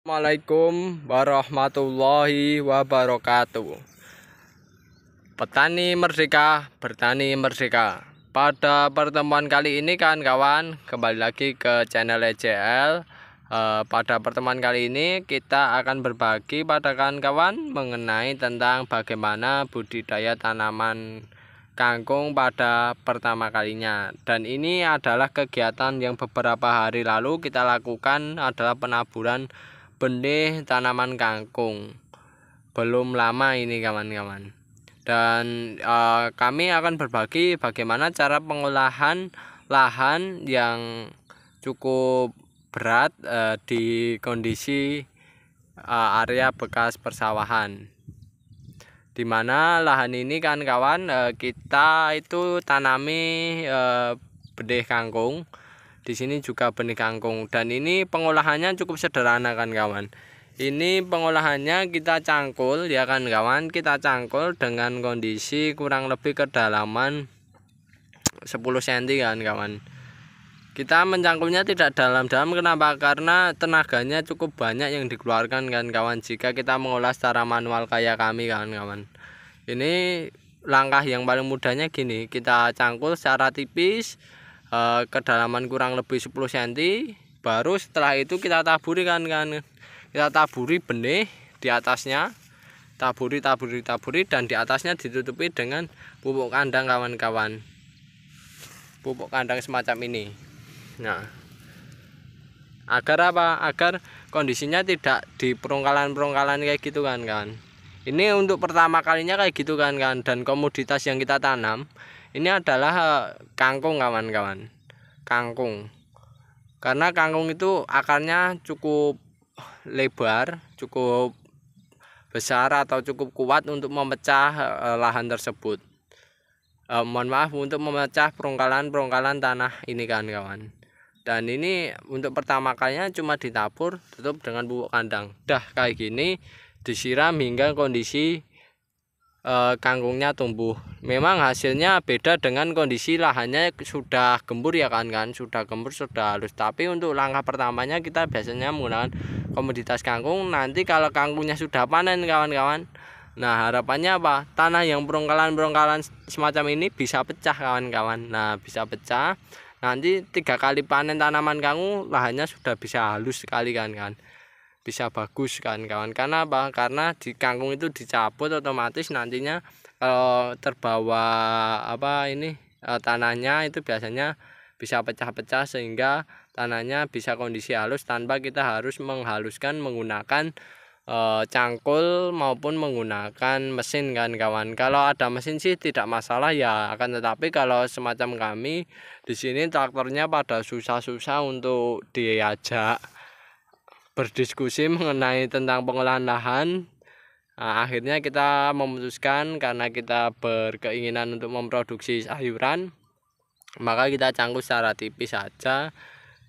Assalamualaikum warahmatullahi wabarakatuh Petani Merdeka, Bertani Merdeka Pada pertemuan kali ini kawan-kawan Kembali lagi ke channel EJL e, eh, Pada pertemuan kali ini kita akan berbagi pada kawan-kawan Mengenai tentang bagaimana budidaya tanaman kangkung pada pertama kalinya Dan ini adalah kegiatan yang beberapa hari lalu kita lakukan adalah penaburan benih tanaman kangkung belum lama ini kawan-kawan dan uh, kami akan berbagi bagaimana cara pengolahan lahan yang cukup berat uh, di kondisi uh, area bekas persawahan dimana lahan ini kan kawan uh, kita itu tanami uh, bedih kangkung di sini juga benih kangkung dan ini pengolahannya cukup sederhana kan kawan. Ini pengolahannya kita cangkul ya kan kawan, kita cangkul dengan kondisi kurang lebih kedalaman 10 cm kan kawan. Kita mencangkulnya tidak dalam-dalam kenapa? Karena tenaganya cukup banyak yang dikeluarkan kan kawan jika kita mengolah secara manual kayak kami kan kawan. Ini langkah yang paling mudahnya gini kita cangkul secara tipis e, kedalaman kurang lebih 10 cm baru setelah itu kita taburi kan kan kita taburi benih di atasnya taburi taburi taburi dan di atasnya ditutupi dengan pupuk kandang kawan-kawan pupuk kandang semacam ini nah agar apa agar kondisinya tidak di perungkalan perungkalan kayak gitu kan kan ini untuk pertama kalinya kayak gitu kan kan dan komoditas yang kita tanam ini adalah eh, kangkung kawan-kawan kangkung karena kangkung itu akarnya cukup lebar cukup besar atau cukup kuat untuk memecah eh, lahan tersebut. Eh, mohon maaf untuk memecah perungkalan-perungkalan tanah ini kawan-kawan. Dan ini untuk pertama kalinya cuma ditabur tutup dengan pupuk kandang. Dah kayak gini disiram hingga kondisi e, eh, kangkungnya tumbuh. Memang hasilnya beda dengan kondisi lahannya sudah gembur ya kan kan, sudah gembur sudah halus. Tapi untuk langkah pertamanya kita biasanya menggunakan komoditas kangkung. Nanti kalau kangkungnya sudah panen kawan-kawan, Nah harapannya apa? Tanah yang berongkalan-berongkalan semacam ini bisa pecah kawan-kawan Nah bisa pecah Nanti tiga kali panen tanaman kangkung lahannya sudah bisa halus sekali kan kan bisa bagus kan kawan karena apa karena di kangkung itu dicabut otomatis nantinya kalau eh, terbawa apa ini eh, tanahnya itu biasanya bisa pecah-pecah sehingga tanahnya bisa kondisi halus tanpa kita harus menghaluskan menggunakan e, cangkul maupun menggunakan mesin kan kawan kalau ada mesin sih tidak masalah ya akan tetapi kalau semacam kami di sini traktornya pada susah-susah untuk diajak berdiskusi mengenai tentang pengolahan lahan nah, akhirnya kita memutuskan karena kita berkeinginan untuk memproduksi sayuran maka kita cangkuk secara tipis saja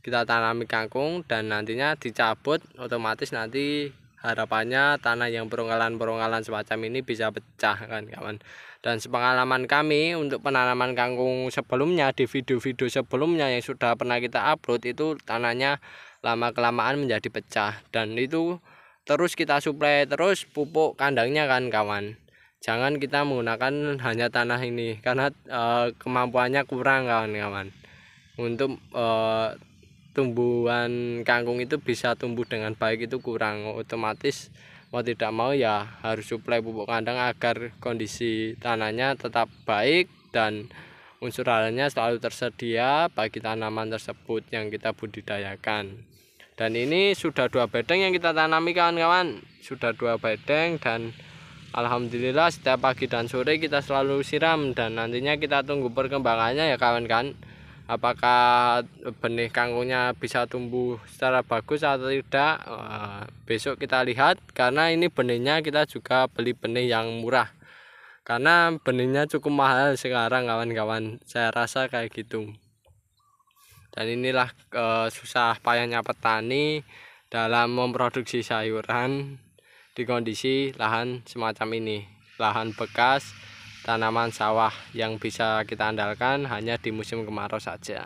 kita tanami kangkung dan nantinya dicabut otomatis nanti harapannya tanah yang beronggalan-beronggalan semacam ini bisa pecah kan kawan dan sepengalaman kami untuk penanaman kangkung sebelumnya di video-video sebelumnya yang sudah pernah kita upload itu tanahnya lama kelamaan menjadi pecah dan itu terus kita suplai terus pupuk kandangnya kan kawan jangan kita menggunakan hanya tanah ini karena e, kemampuannya kurang kawan-kawan untuk e, tumbuhan kangkung itu bisa tumbuh dengan baik itu kurang otomatis mau tidak mau ya harus suplai pupuk kandang agar kondisi tanahnya tetap baik dan unsur halnya selalu tersedia bagi tanaman tersebut yang kita budidayakan dan ini sudah dua bedeng yang kita tanami kawan-kawan sudah dua bedeng dan Alhamdulillah setiap pagi dan sore kita selalu siram dan nantinya kita tunggu perkembangannya ya kawan-kawan apakah benih kangkungnya bisa tumbuh secara bagus atau tidak eh, besok kita lihat karena ini benihnya kita juga beli benih yang murah karena benihnya cukup mahal sekarang kawan-kawan saya rasa kayak gitu dan inilah eh, susah payahnya petani dalam memproduksi sayuran di kondisi lahan semacam ini lahan bekas tanaman sawah yang bisa kita andalkan hanya di musim kemarau saja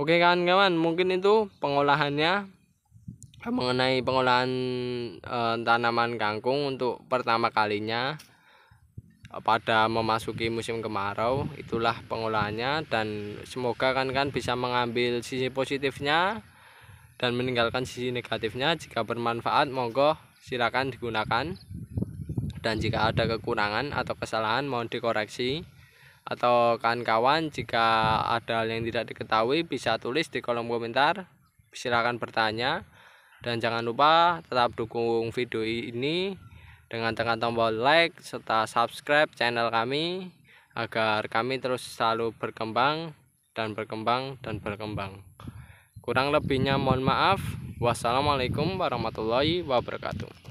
oke kawan-kawan mungkin itu pengolahannya mengenai pengolahan e, tanaman kangkung untuk pertama kalinya eh, pada memasuki musim kemarau itulah pengolahannya dan semoga kan kan bisa mengambil sisi positifnya dan meninggalkan sisi negatifnya jika bermanfaat monggo silakan digunakan dan jika ada kekurangan atau kesalahan mohon dikoreksi atau kawan-kawan jika ada hal yang tidak diketahui bisa tulis di kolom komentar silahkan bertanya dan jangan lupa tetap dukung video ini dengan tekan tombol like serta subscribe channel kami agar kami terus selalu berkembang dan berkembang dan berkembang kurang lebihnya mohon maaf Wassalamualaikum warahmatullahi wabarakatuh.